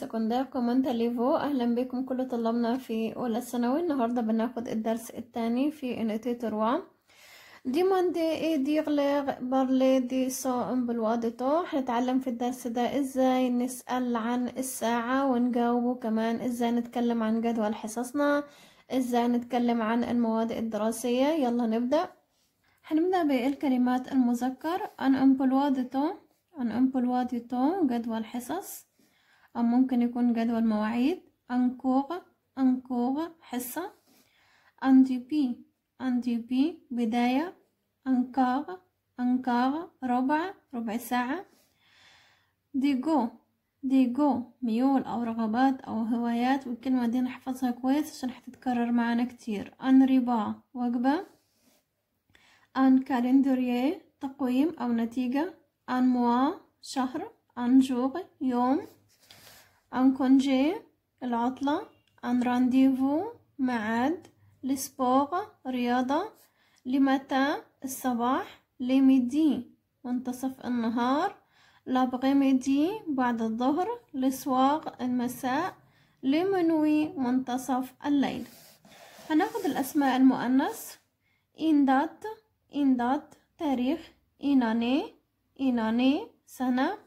سكندير كومنت ليفو اهلا بكم كل طلابنا في اولى ثانوي النهارده بناخد الدرس الثاني في انيتيتور 1 ديماندي اي ديغليغ بارلي دي سو امبلوا دي تو هنتعلم في الدرس ده ازاي نسأل عن الساعة ونجاوبه كمان ازاي نتكلم عن جدول حصصنا ازاي نتكلم عن المواد الدراسية يلا نبدأ هنبدأ بالكلمات المذكر ان امبلوا دو تو ان امبلوا دو تو جدول حصص أو ممكن يكون جدول مواعيد أنكوغ أنكوغ حصة أنديبي أنديبي بداية أنكاغ أنكاغ ربع ربع ساعة ديجو ديجو ميول أو رغبات أو هوايات والكلمة دي نحفظها كويس عشان حتتكرر معانا كتير أنربا وجبة أن كالندرية تقويم أو نتيجة أن موا شهر أن يوم ان كونجي العطلة ان رانديفو ميعاد لسبوغ رياضة لمتى الصباح لميدي منتصف النهار لابغيميدي بعد الظهر لسواغ المساء لمنوي منتصف الليل هناخد الأسماء المؤنث إندات إندات تاريخ إناني إناني سنة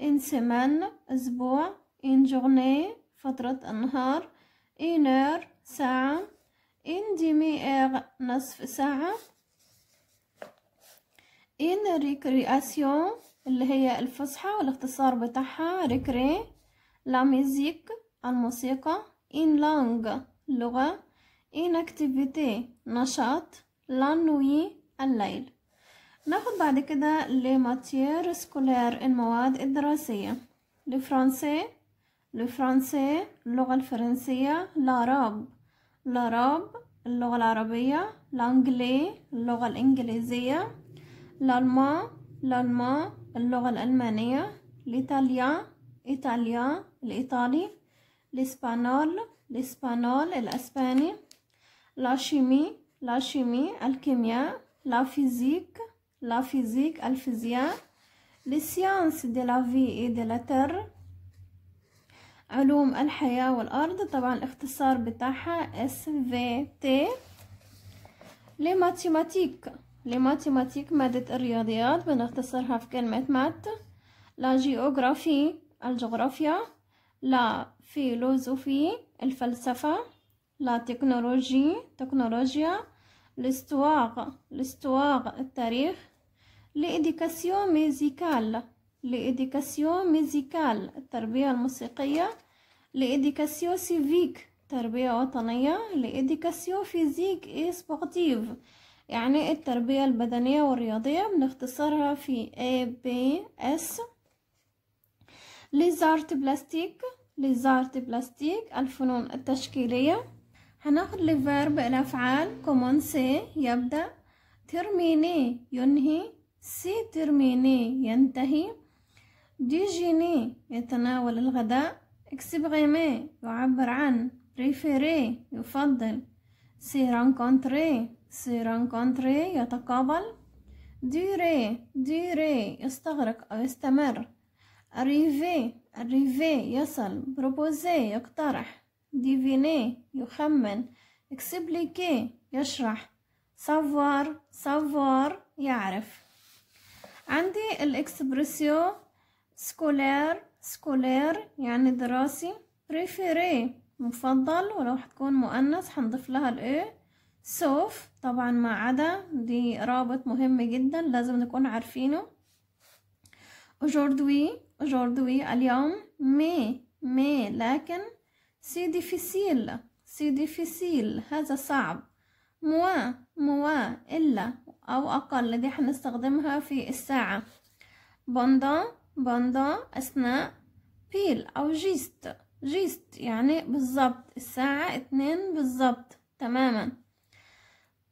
إنسمان أسبوع إن journée فترة النهار إنر ساعة إن ديمي heure نصف ساعة إن ريكرياسيون اللي هي الفصحى والاختصار بتاعها ريكري لا ميزيك الموسيقى إن لانج لغة إن اكتيفيتي نشاط لا نوي الليل ناخد بعد كده ماتير سكولير المواد الدراسية لفرنسي الفرنسي اللغة الفرنسية لاراب لاراب اللغة العربية لانجلي اللغة الإنجليزية لالمان لالمان اللغة الألمانية لإيطاليا إيطاليا الإيطالي لإسبانول لإسبانول الأسباني لاشيمي لاشيمي الكيمياء لافيزيك لافيزيك الفيزياء لسيانس دي لا في اي et لا تر علوم الحياة والأرض طبعا الاختصار بتاعها SVT لماتيماتيك لماتيماتيك مادة الرياضيات بنختصرها في كلمة مات لا جيوغرافي الجغرافيا لا فيلوزوفي الفلسفة لا تكنولوجي تكنولوجيا لستواغ لستواغ التاريخ لإديكاسيون ميزيكال لإديكاسيون ميزيكال التربية الموسيقية لإديكاسيون سيفيك تربية وطنية لإديكاسيون فيزيك إي سبورتيف يعني التربية البدنية والرياضية بنختصرها في A B S ليزارت بلاستيك ليزارت بلاستيك الفنون التشكيلية هناخد الفيرب الأفعال كومونسي يبدأ ترميني ينهي سي ترميني ينتهي ديجيني يتناول الغداء اكسبريمي يعبر عن بريفيري يفضل سي رانكونتري سي رانكونتري يتقابل ديري ديري يستغرق أو يستمر أريفي أريفي يصل بروبوزي يقترح ديفيني يخمن اكسبليكي يشرح سافوار سافوار يعرف عندي الاكسبرسيو سكولير سكولير يعني دراسي بريفيري مفضل ولو هتكون مؤنث هنضيف لها الايه سوف طبعا ما عدا دي رابط مهم جدا لازم نكون عارفينه اجوردوي اجوردوي اليوم مي مي لكن سي ديفيسيل سي ديفيسيل هذا صعب موا موا إلا أو أقل دي هنستخدمها في الساعة بوندون pendant أثناء بيل أو جيست جيست يعني بالظبط الساعة اتنين بالظبط تماما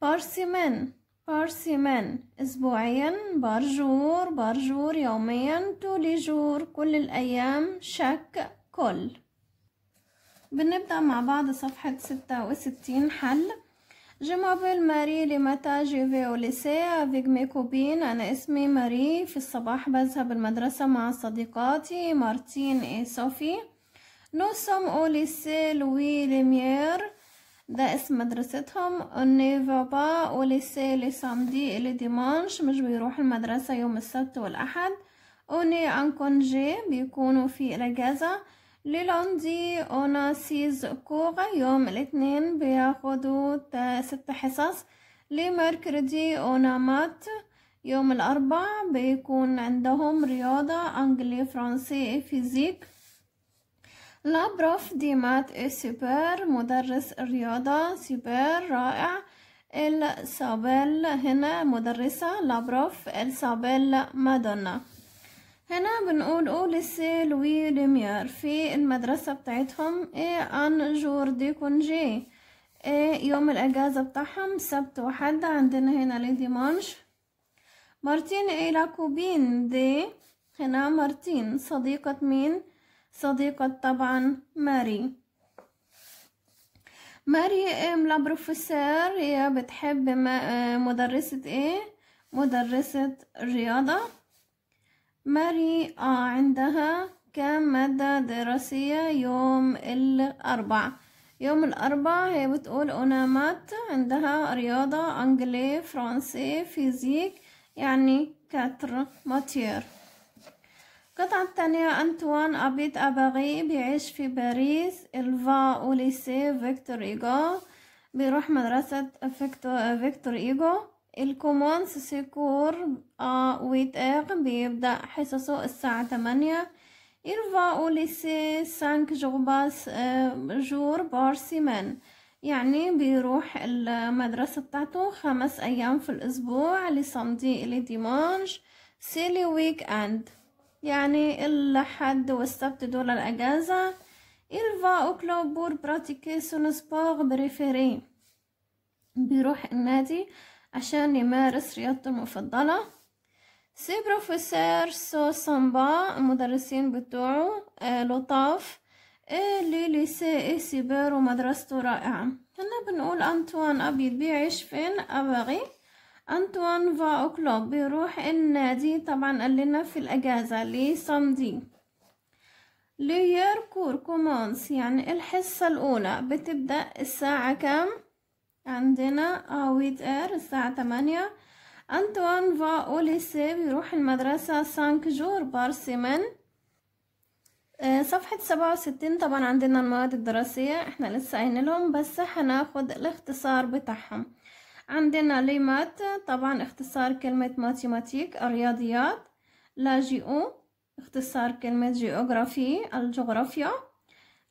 بارسيمان بارسيمان أسبوعيا بارجور بارجور يوميا تولي جور كل الأيام شك كل بنبدأ مع بعض صفحة ستة وستين حل Je m'appelle Marie Le matin, je vais au lycée avec mes copines أنا اسمي ماري في الصباح بذهب المدرسة مع صديقاتي مارتين et صوفي Nous sommes au lycée Louis Lumière ده اسم مدرستهم on ne va pas au lycée le samedi et les dimanches مش بيروح المدرسة يوم السبت والأحد on est en congé بيكونوا في الأجازة للوندي أوناسيز كوغا يوم الاثنين بياخدوا ست حصص لميركردي أونامات يوم الأربع بيكون عندهم رياضة أنجلي فرنسي فيزيك لابروف دي مات إيه سوبر مدرس الرياضة سوبر رائع السابيل هنا مدرسة لابروف السابيل مادونا هنا بنقول أوليس لوي لميار في المدرسة بتاعتهم عن جور دي كونجي يوم الأجازة بتاعهم سبت وحد عندنا هنا لي ديمانش مارتين إي لاكوبين دي هنا مارتين صديقة مين صديقة طبعا ماري ماري ام لا بروفيسور هي بتحب مدرسة ايه مدرسة الرياضة ماري آه عندها كم مادة دراسية يوم الأربع يوم الأربع هي بتقول أنا مات عندها رياضة أنجلي فرنسي فيزيك يعني كاتر ماتير القطعة تانية أنطوان أبيت أباغي بيعيش في باريس الفا أوليسي فيكتور إيجو بيروح مدرسة فيكتور, فيكتور إيجو الكومونس سيكور آه ويتاغ بيبدأ حصصه الساعة 8 Il va au lycée 5 jours, جور بار سيمان يعني بيروح المدرسة بتاعته خمس أيام في الأسبوع لي لصمدي سي لي ويك أند يعني الاحد والسبت دول الأجازة il va au club pour pratiquer son sport préféré بيروح النادي عشان يمارس رياضته المفضلة سي بروفيسور سو سامبا المدرسين بتوعه لطاف آه، لطاف آه اي سي بيرو مدرسته رائعة هنا بنقول أنطوان أبيض بيعيش فين اباغي أنطوان فا أوكلوب بيروح النادي طبعا قال لنا في الأجازة لي صمدي ليير كور كومونس يعني الحصة الأولى بتبدأ الساعة كام؟ عندنا ويت اير الساعة تمانية أنطوان فا اوليسي بيروح المدرسة سانك جور بارسيمن آه، صفحة سبعة وستين طبعا عندنا المواد الدراسية احنا لسه قايلين لهم بس هناخد الاختصار بتاعهم عندنا ليمات طبعا اختصار كلمة ماتيماتيك الرياضيات لا اختصار كلمة جيوغرافي الجغرافيا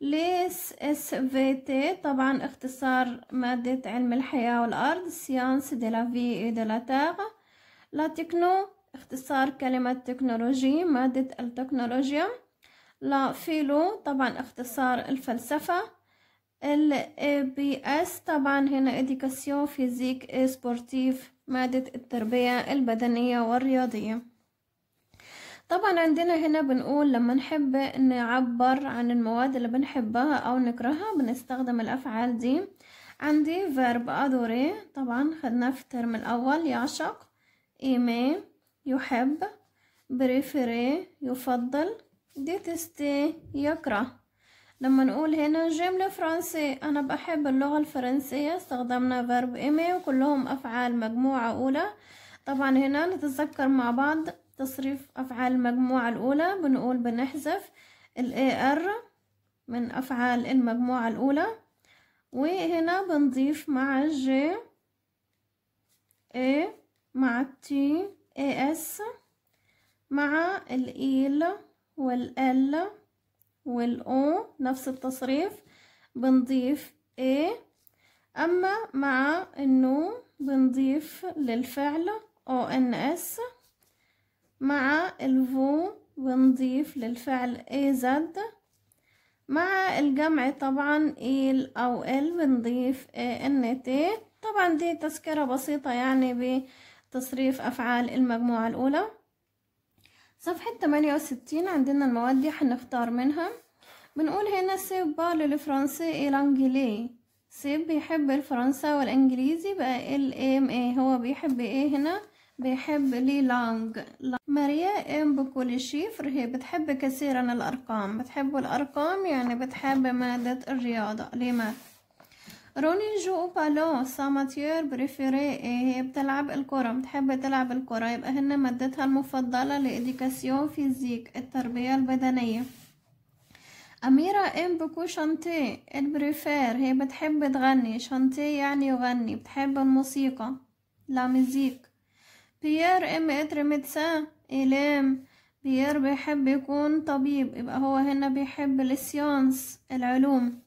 ليس اس في تي طبعا اختصار مادة علم الحياة والأرض سيانس دي لا في اي دي لا تيغ لا تكنو اختصار كلمة تكنولوجي مادة التكنولوجيا لا فيلو طبعا اختصار الفلسفة ال بي اس طبعا هنا اديكاسيون فيزيك اي سبورتيف مادة التربية البدنية والرياضية طبعا عندنا هنا بنقول لما نحب نعبر عن المواد اللي بنحبها او نكرهها بنستخدم الافعال دي عندي فيرب ادوري طبعا خدناه في الترم الاول يعشق ايمي يحب بريفري يفضل ديتستي يكره لما نقول هنا جملة فرنسي أنا بحب اللغة الفرنسية استخدمنا فيرب إيمي وكلهم أفعال مجموعة أولى طبعا هنا نتذكر مع بعض تصريف أفعال المجموعة الأولى بنقول بنحذف ال AR من أفعال المجموعة الأولى وهنا بنضيف مع J A مع التي AS مع الإيل e والال والأو نفس التصريف بنضيف A أما مع النو بنضيف للفعل ONS مع الفو ونضيف للفعل زد مع الجمع طبعا il او ال ونضيف إن تي طبعا دي تذكرة بسيطة يعني بتصريف افعال المجموعة الاولى صفحة 68 عندنا المواد دي هنختار منها بنقول هنا سيب بارل الفرنسي للفرنسي الانجلي سيب بيحب الفرنسا والانجليزي بقى ال ام ايه هو بيحب ايه هنا بيحب لي لانج ماريا ام بكل شيفر هي بتحب كثيرا الارقام بتحب الارقام يعني بتحب مادة الرياضة لما روني جو بالون ساماتير بريفيري إيه، هي بتلعب الكرة بتحب تلعب الكرة يبقى هن مادتها المفضلة لإديكاسيون فيزيك التربية البدنية أميرة إم بكو شانتي البريفير هي بتحب تغني شانتي يعني يغني بتحب الموسيقى لا ميزيك بيير ام اتر ميدسان إلام بيير بيحب يكون طبيب يبقى هو هنا بيحب السيونس العلوم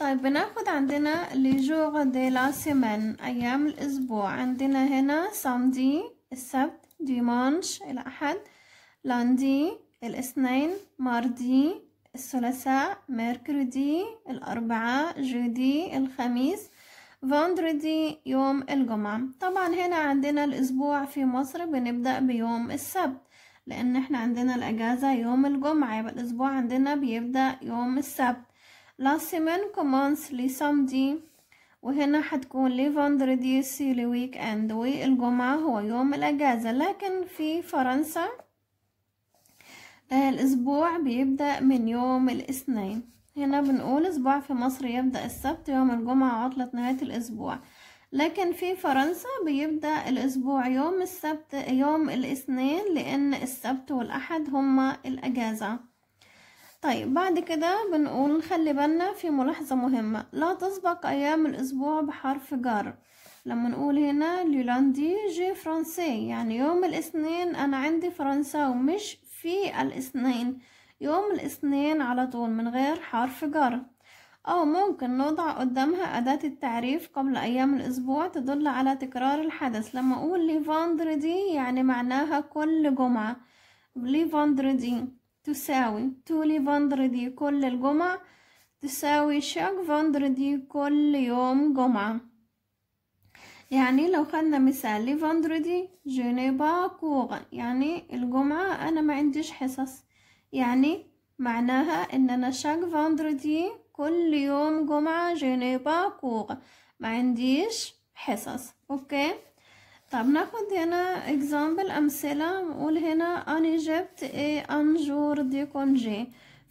طيب بناخد عندنا لجوغ دي لا سيمان أيام الأسبوع عندنا هنا سامدي السبت ديمانش الأحد لاندي الاثنين ماردي الثلاثاء ميركردي الأربعاء جودي الخميس فاندردي يوم الجمعة طبعا هنا عندنا الأسبوع في مصر بنبدأ بيوم السبت لأن احنا عندنا الأجازة يوم الجمعة يبقى الأسبوع عندنا بيبدأ يوم السبت لا سيمين كومانس لي سامدي وهنا هتكون لي فاندردي سي لي ويك اند والجمعة هو يوم الأجازة لكن في فرنسا الأسبوع بيبدأ من يوم الاثنين هنا بنقول أسبوع في مصر يبدأ السبت يوم الجمعة عطلة نهاية الأسبوع لكن في فرنسا بيبدأ الأسبوع يوم السبت يوم الاثنين لأن السبت والأحد هما الأجازة طيب بعد كده بنقول خلي بالنا في ملاحظة مهمة لا تسبق أيام الأسبوع بحرف جر لما نقول هنا لولاندي جي فرنسي يعني يوم الاثنين أنا عندي فرنساوي مش في الاثنين يوم الاثنين على طول من غير حرف جر أو ممكن نوضع قدامها أداة التعريف قبل أيام الأسبوع تدل على تكرار الحدث لما أقول لي فاندردي يعني معناها كل جمعة لي فاندردي تساوي تو لي فاندردي كل الجمعة تساوي شاك فاندردي كل يوم جمعة يعني لو خدنا مثال لي فاندردي جوني با يعني الجمعة أنا ما عنديش حصص يعني معناها اننا شاك فاندردي كل يوم جمعة جيني باكوغ ما عنديش حصص اوكي طب ناخد هنا اكزامبل امثلة نقول هنا اني جبت ايه انجور دي كونجي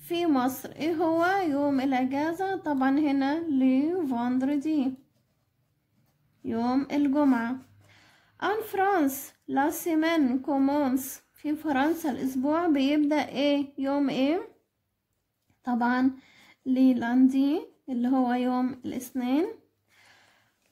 في مصر ايه هو يوم الاجازة طبعا هنا لي فاندردي يوم الجمعة ان فرانس لا سيمين كومونس في فرنسا الأسبوع بيبدأ إيه يوم إيه طبعا ليلاندي اللي هو يوم الاثنين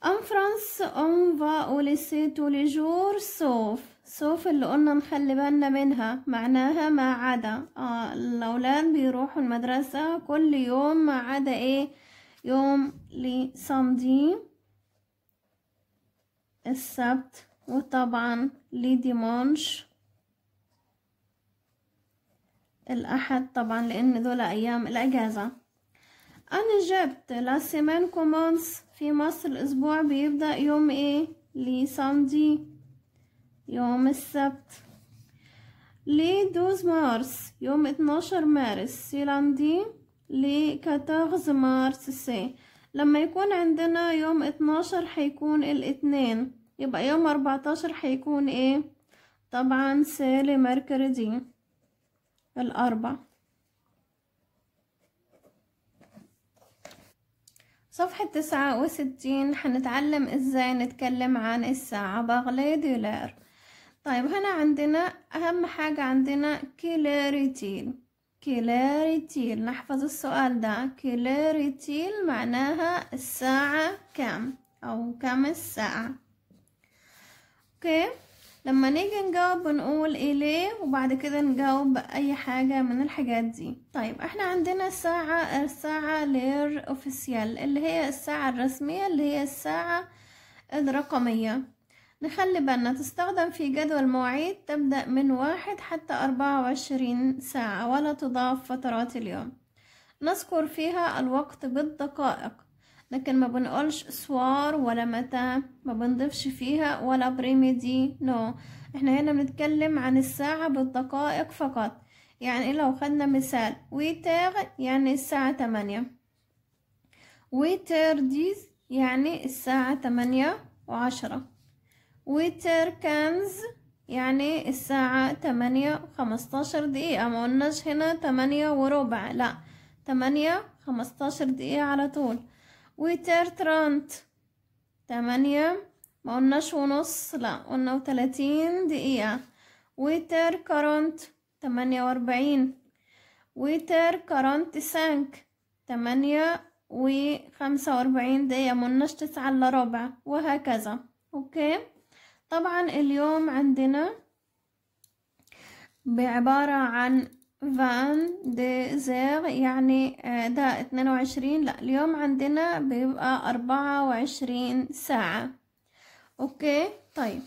ان France اون فا أو lycée tous سوف سوف اللي قلنا نخلي بالنا منها معناها ما عدا آه الأولاد بيروحوا المدرسة كل يوم ما عدا إيه يوم لي samedi السبت وطبعا لي ديمانش الأحد طبعا لأن دول أيام الأجازة أنا جبت لاسيمين كومونس في مصر الأسبوع بيبدأ يوم إيه لي يوم السبت لي دوز مارس يوم اتناشر مارس سيلاندي لي كاتاغز مارس سي لما يكون عندنا يوم اتناشر حيكون الاتنين يبقى يوم اربعتاشر حيكون ايه طبعا سيلي ميركوري دي الأربع صفحة تسعة وستين حنتعلم ازاي نتكلم عن الساعة بغلي طيب هنا عندنا أهم حاجة عندنا كيلاريتيل كيلاريتيل نحفظ السؤال ده كيلاريتيل معناها الساعة كام أو كم الساعة اوكي okay. لما نيجي نجاوب بنقول إليه إيه وبعد كده نجاوب أي حاجة من الحاجات دي طيب احنا عندنا الساعة الساعة لير اوفيسيال اللي هي الساعة الرسمية اللي هي الساعة الرقمية نخلي بالنا تستخدم في جدول مواعيد تبدأ من واحد حتى أربعة وعشرين ساعة ولا تضاف فترات اليوم نذكر فيها الوقت بالدقائق لكن ما بنقولش اسوار ولا متى ما بنضيفش فيها ولا بريميدي نو no. احنا هنا بنتكلم عن الساعة بالدقائق فقط يعني إيه لو خدنا مثال ويتر يعني الساعة تمانية ويتر ديز يعني الساعة تمانية وعشرة ويتر كانز يعني الساعة تمانية وخمستاشر دقيقة ما قلناش هنا تمانية وربع لا تمانية خمستاشر دقيقة على طول ويتر ترانت تمانية ما قلناش ونص لا قلنا وتلاتين دقيقة ويتر كارنت تمانية واربعين ويتر كارنت سانك تمانية وخمسة واربعين دقيقة مقلناش تسعة الا ربع وهكذا اوكي طبعا اليوم عندنا بعبارة عن فان دي زير يعني آه، ده اتنين وعشرين لا اليوم عندنا بيبقى أربعة وعشرين ساعة اوكي طيب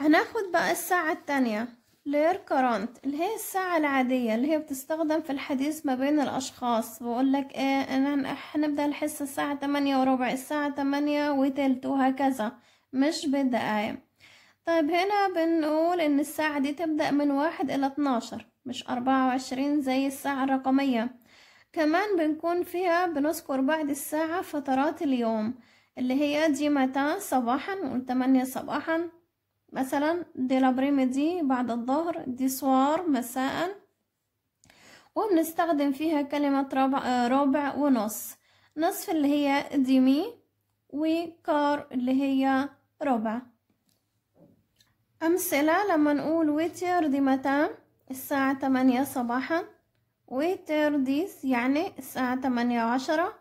هناخد بقى الساعة التانية لير كرنت اللي هي الساعة العادية اللي هي بتستخدم في الحديث ما بين الأشخاص بقولك ايه أنا هنبدأ الحصة الساعة تمانية وربع الساعة تمانية وتلت وهكذا مش بالدقايق طيب هنا بنقول إن الساعة دي تبدأ من واحد إلى اتناشر مش أربعة وعشرين زي الساعة الرقمية كمان بنكون فيها بنذكر بعد الساعة فترات اليوم اللي هي دي متى صباحا والتمانية صباحا مثلا دي لابريم دي بعد الظهر دي سوار مساء وبنستخدم فيها كلمة ربع, ربع ونص نصف اللي هي ديمي وكار اللي هي ربع أمثلة لما نقول ويتير دي متى الساعة تمانية صباحا ويتر ديس يعني الساعة تمانية عشرة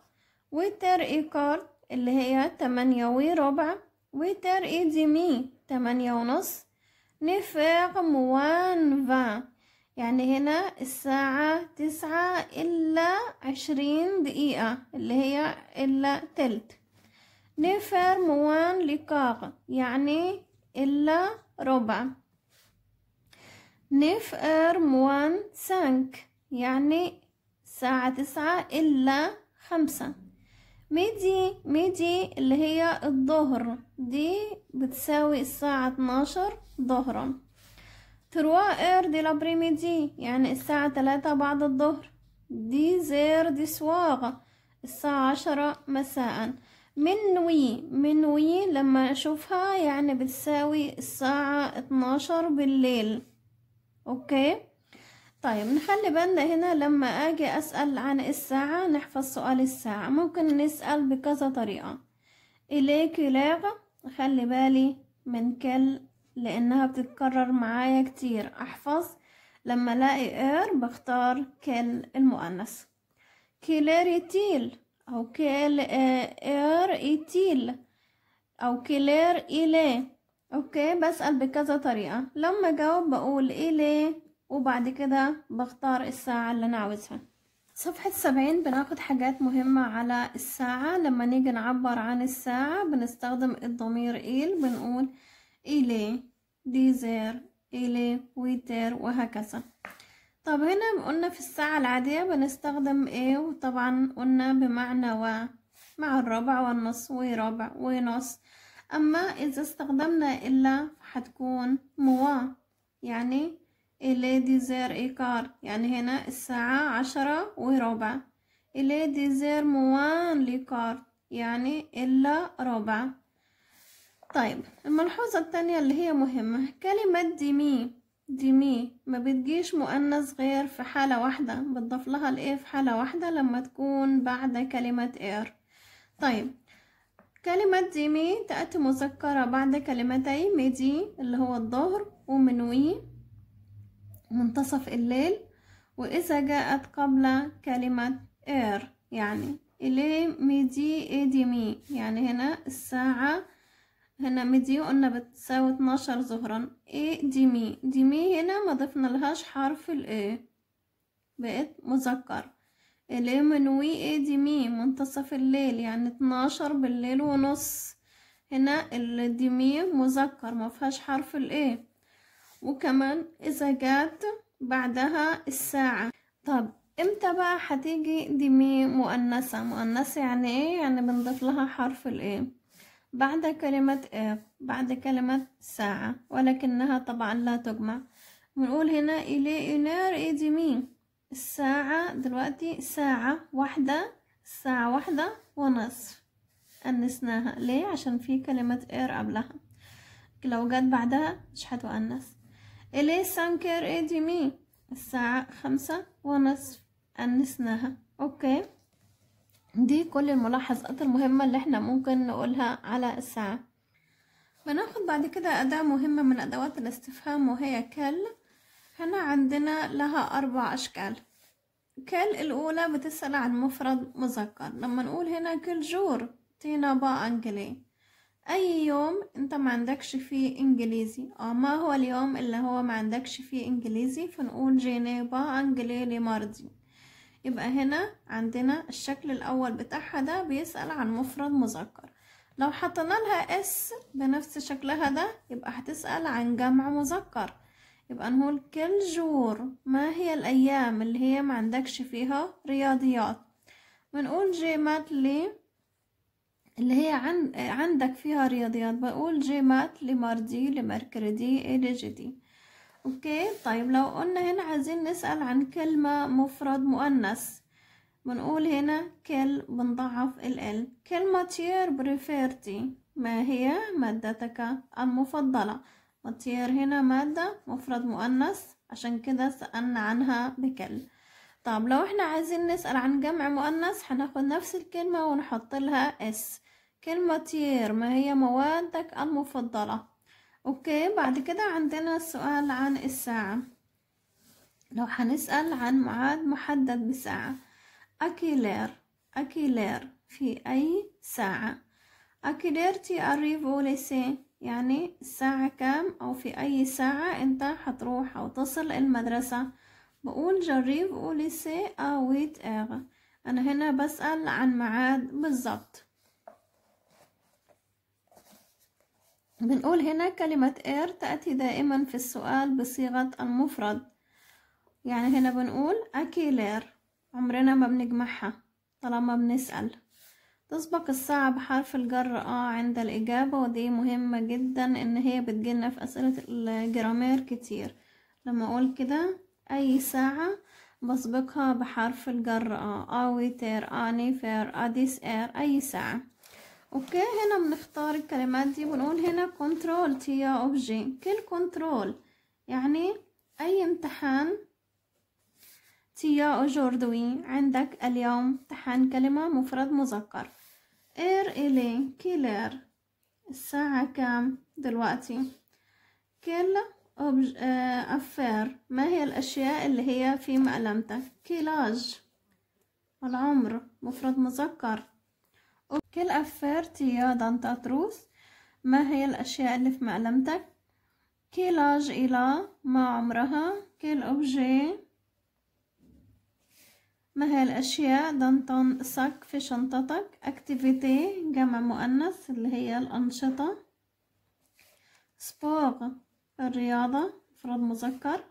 اي إيكارد اللي هي تمانية وربع ويتر إي دي مي تمانية ونص نفاق موان فان يعني هنا الساعة تسعة إلا عشرين دقيقة اللي هي إلا تلت نفر موان لكاغ يعني إلا ربع نيف إر موان سانك يعني الساعة تسعة إلا خمسة ميدي ميدي اللي هي الظهر دي بتساوي الساعة اتناشر ظهرا تروائر دي ميدي يعني الساعة تلاتة بعد الظهر دي زير دي سواغ الساعة عشرة مساء من وي من وي لما أشوفها يعني بتساوي الساعة اتناشر بالليل اوكي طيب نخلي بالنا هنا لما اجي اسال عن الساعه نحفظ سؤال الساعه ممكن نسال بكذا طريقه اليك لاغ خلي بالي من كل لانها بتتكرر معايا كتير احفظ لما الاقي ار بختار كل المؤنث تيل او كيل ار ايتيل او كيلير إليه اوكي بسأل بكذا طريقة لما جاوب بقول ايه ليه وبعد كده بختار الساعة اللي انا عاوزها صفحة سبعين بناخد حاجات مهمة على الساعة لما نيجي نعبر عن الساعة بنستخدم الضمير إيل بنقول إلي إيه ديزير إلي إيه ويتير وهكذا طب هنا قلنا في الساعة العادية بنستخدم إيه وطبعا قلنا بمعنى و مع الربع والنص وربع ونص أما إذا استخدمنا إلا حتكون موا يعني إلي ديزير إيكار يعني هنا الساعة عشرة وربع إلي ديزير موان ليكار يعني إلا ربع طيب الملحوظة التانية اللي هي مهمة كلمة ديمي ديمي ما بتجيش مؤنث غير في حالة واحدة بتضاف لها الايه في حالة واحدة لما تكون بعد كلمة اير طيب كلمة ديمي تأتي مذكرة بعد كلمتي ميدي اللي هو الظهر ومنوي منتصف الليل وإذا جاءت قبل كلمة إير يعني إلي ميدي إيديمي يعني هنا الساعة هنا ميدي قلنا بتساوي اتناشر ظهرا إيه دي ديمي هنا ما ضفنا لهاش حرف الإيه بقت مذكر لام نوي اي دي مي منتصف الليل يعني اتناشر بالليل ونص هنا الدي مي مذكر فيهاش حرف الايه وكمان اذا جات بعدها الساعة طب امتى بقى هتيجي دي مي مؤنثة مؤنثة يعني ايه يعني بنضيف لها حرف الايه بعد كلمة ايه بعد كلمة ساعة ولكنها طبعا لا تجمع بنقول هنا إلي إنار دي مي الساعة دلوقتي ساعة واحدة الساعة واحدة ونصف أنسناها ليه عشان في كلمة اير قبلها لو جت بعدها مش هتؤنس إلي سانكر ايه دي مي الساعة خمسة ونصف أنسناها أوكي دي كل الملاحظات المهمة اللي احنا ممكن نقولها على الساعة بناخد بعد كده أداة مهمة من أدوات الاستفهام وهي كال هنا عندنا لها أربع أشكال كل الأولى بتسأل عن مفرد مذكر لما نقول هنا كل جور تينا با أنجلي أي يوم أنت ما عندكش فيه إنجليزي أو آه، ما هو اليوم اللي هو ما عندكش فيه إنجليزي فنقول جيني با أنجلي لمرضي يبقى هنا عندنا الشكل الأول بتاعها ده بيسأل عن مفرد مذكر لو حطينا لها اس بنفس شكلها ده يبقى هتسأل عن جمع مذكر يبقى نقول كل جور ما هي الأيام اللي هي ما عندكش فيها رياضيات بنقول جيمات لي اللي هي عن... عندك فيها رياضيات بقول جيمات لماردي لمركردي جدي أوكي طيب لو قلنا هنا عايزين نسأل عن كلمة مفرد مؤنث بنقول هنا كل بنضعف ال ال كلمة تير بريفيرتي ما هي مادتك المفضلة الطير هنا مادة مفرد مؤنث عشان كده سألنا عنها بكل طب لو احنا عايزين نسأل عن جمع مؤنث هناخد نفس الكلمة ونحط لها اس كلمة طير ما هي موادك المفضلة اوكي بعد كده عندنا السؤال عن الساعة لو هنسأل عن معاد محدد بساعة أكيلير أكيلير في أي ساعة أكيلير تي أريفو لسي يعني الساعة كام أو في أي ساعة أنت هتروح أو تصل المدرسة بقول جريب قولي سي أويت إغ أنا هنا بسأل عن معاد بالظبط بنقول هنا كلمة إير تأتي دائما في السؤال بصيغة المفرد يعني هنا بنقول أكيلير عمرنا ما بنجمعها طالما بنسأل تسبق الساعة بحرف الجر اه عند الإجابة ودي مهمة جدا إن هي بتجيلنا في أسئلة الجرامير كتير لما أقول كده أي ساعة بسبقها بحرف الجر اه أوي آه، تير أديس آه، آه، إير أي ساعة اوكي هنا بنختار الكلمات دي ونقول هنا كنترول تي اوف جي كل كنترول يعني اي امتحان تيا اجوردوي عندك اليوم امتحان كلمة مفرد مذكر إير إلي كيلر الساعة كام دلوقتي كيل أوبج... آه، أفير ما هي الأشياء اللي هي في مألمتك كيلاج العمر مفرد مذكر كل أفير تيادا تاتروس ما هي الأشياء اللي في مألمتك كيلاج إلى ما عمرها كل أوبجي ما هي الأشياء دنطن ساك في شنطتك أكتيفيتي جمع مؤنث اللي هي الأنشطة سبور الرياضة مفرد مذكر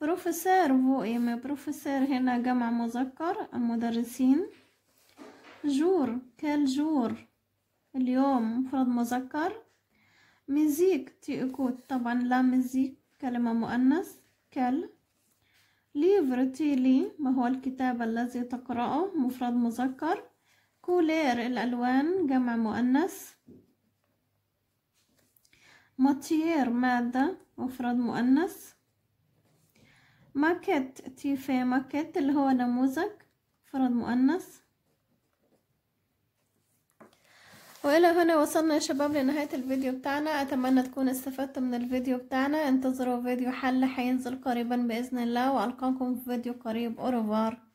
بروفيسور فوقيم بروفيسور هنا جمع مذكر المدرسين جور جور اليوم مفرد مذكر ميزيك تي طبعا لا ميزيك كلمة مؤنث كال ليفرتيلي لي ما هو الكتاب الذي تقرأه مفرد مذكر كولير الألوان جمع مؤنث ماتير مادة مفرد مؤنث ماكت تيفي ماكت اللي هو نموذج مفرد مؤنث والى هنا وصلنا يا شباب لنهاية الفيديو بتاعنا اتمنى تكون استفدتوا من الفيديو بتاعنا انتظروا فيديو حل هينزل قريبا باذن الله والقاكم في فيديو قريب اوروفار